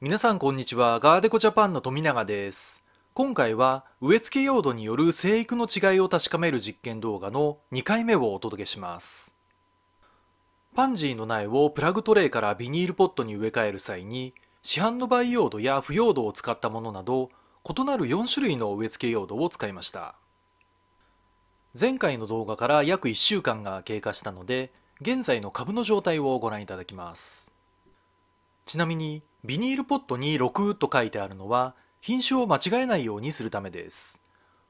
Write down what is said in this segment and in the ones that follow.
皆さんこんにちはガーデコジャパンの富永です今回は植え付け用土による生育の違いを確かめる実験動画の2回目をお届けしますパンジーの苗をプラグトレイからビニールポットに植え替える際に市販の培養土や腐葉土を使ったものなど異なる4種類の植え付け用土を使いました前回の動画から約1週間が経過したので現在の株の状態をご覧いただきますちなみにビニールポットに6と書いてあるのは品種を間違えないようにするためです。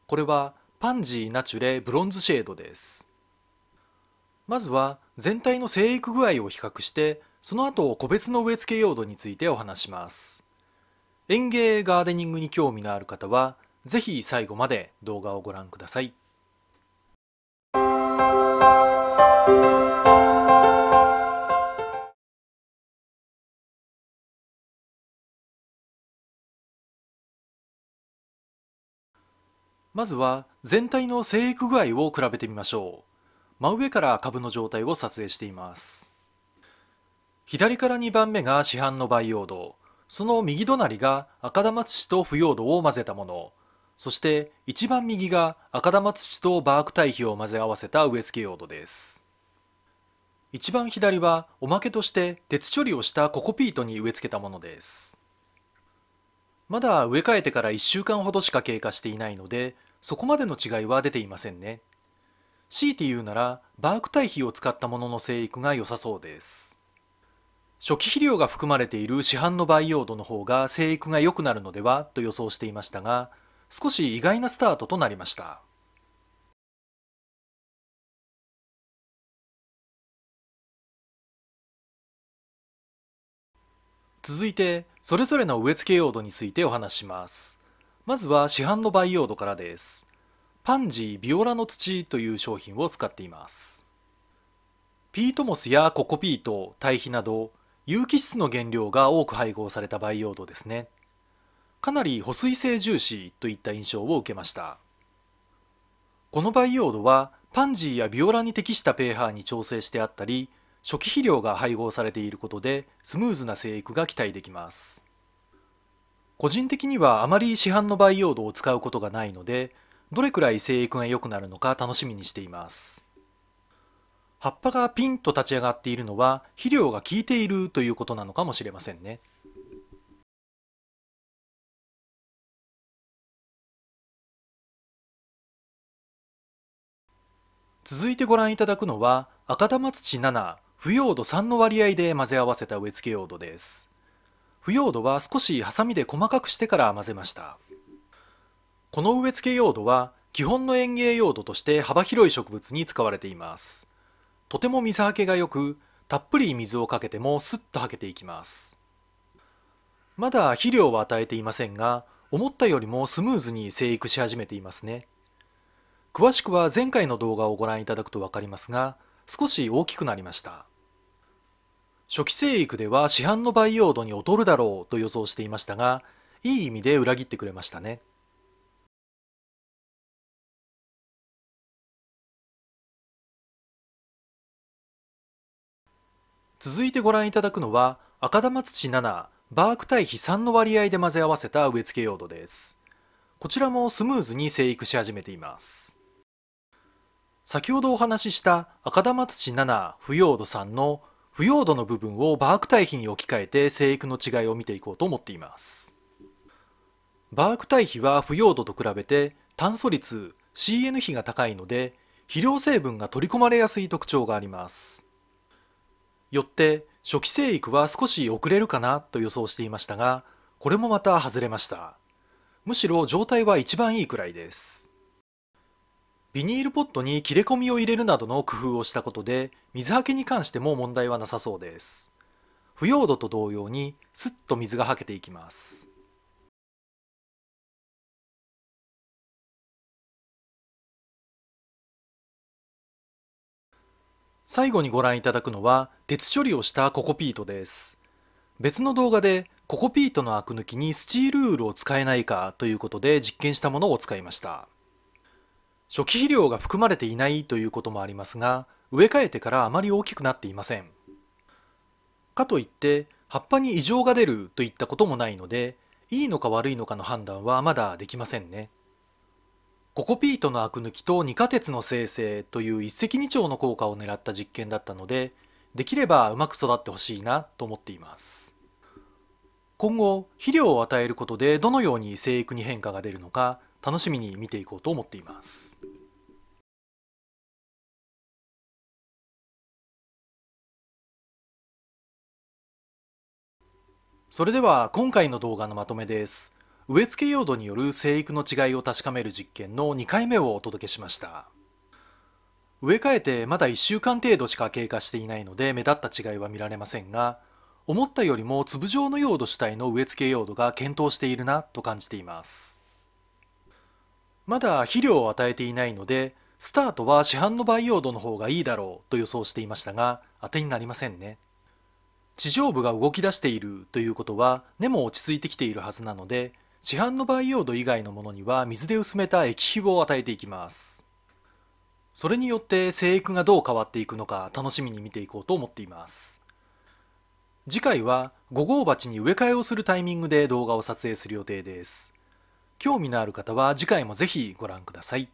これはパンジーナチュレブロンズシェードです。まずは全体の生育具合を比較してその後個別の植え付け用土についてお話します。園芸ガーデニングに興味のある方は是非最後まで動画をご覧ください。まずは全体の生育具合を比べてみましょう真上から株の状態を撮影しています左から2番目が市販の培養土その右隣が赤玉土と腐葉土を混ぜたものそして一番右が赤玉土とバーク堆肥を混ぜ合わせた植え付け用土です一番左はおまけとして鉄処理をしたココピートに植え付けたものですまだ植え替えてから1週間ほどしか経過していないのでそこまでの違いは出ていませんね強いて言うならバーク堆肥を使ったものの生育が良さそうです初期肥料が含まれている市販の培養土の方が生育が良くなるのではと予想していましたが少し意外なスタートとなりました続いてそれぞれの植え付け用土についてお話しますまずは市販の培養土からですパンジービオラの土という商品を使っていますピートモスやココピート堆肥など有機質の原料が多く配合された培養土ですねかなり保水性重視といった印象を受けましたこの培養土はパンジーやビオラに適した pH に調整してあったり初期肥料が配合されていることでスムーズな生育が期待できます個人的にはあまり市販の培養土を使うことがないのでどれくらい生育が良くなるのか楽しみにしています葉っぱがピンと立ち上がっているのは肥料が効いているということなのかもしれませんね続いてご覧いただくのは赤玉土7腐葉土3の割合で混ぜ合わせた植え付け用土です腐葉土は少しハサミで細かくしてから混ぜましたこの植え付け用土は基本の園芸用土として幅広い植物に使われていますとても水はけがよくたっぷり水をかけてもスッとはけていきますまだ肥料は与えていませんが思ったよりもスムーズに生育し始めていますね詳しくは前回の動画をご覧いただくと分かりますが少し大きくなりました初期生育では市販の培養土に劣るだろうと予想していましたがいい意味で裏切ってくれましたね続いてご覧いただくのは赤玉土7バーク対比3の割合で混ぜ合わせた植え付け用土ですこちらもスムーズに生育し始めています先ほどお話しした赤玉土7腐葉土3の腐葉土の部分をバーク堆肥に置き換えて生育の違いを見ていこうと思っていますバーク堆肥は腐葉土と比べて炭素率 CN 比が高いので肥料成分が取り込まれやすい特徴がありますよって初期生育は少し遅れるかなと予想していましたがこれもまた外れましたむしろ状態は一番いいくらいですビニールポットに切れ込みを入れるなどの工夫をしたことで水はけに関しても問題はなさそうです腐葉土と同様にすっと水がはけていきます最後にご覧いただくのは鉄処理をしたココピートです別の動画でココピートのアク抜きにスチールウールを使えないかということで実験したものを使いました初期肥料が含まれていないということもありますが植え替えてからあまり大きくなっていませんかといって葉っぱに異常が出るといったこともないのでいいのか悪いのかの判断はまだできませんねココピートのアク抜きと二化鉄の生成という一石二鳥の効果を狙った実験だったのでできればうまく育ってほしいなと思っています今後肥料を与えることでどのように生育に変化が出るのか楽しみに見ていこうと思っています。それでは今回の動画のまとめです。植え付け用土による生育の違いを確かめる実験の2回目をお届けしました。植え替えてまだ1週間程度しか経過していないので目立った違いは見られませんが、思ったよりも粒状の用土主体の植え付け用土が検討しているなと感じています。まだ肥料を与えていないのでスタートは市販の培養土の方がいいだろうと予想していましたが当てになりませんね地上部が動き出しているということは根も落ち着いてきているはずなので市販の培養土以外のものには水で薄めた液肥を与えていきますそれによって生育がどう変わっていくのか楽しみに見ていこうと思っています次回は5号鉢に植え替えをするタイミングで動画を撮影する予定です興味のある方は次回もぜひご覧ください。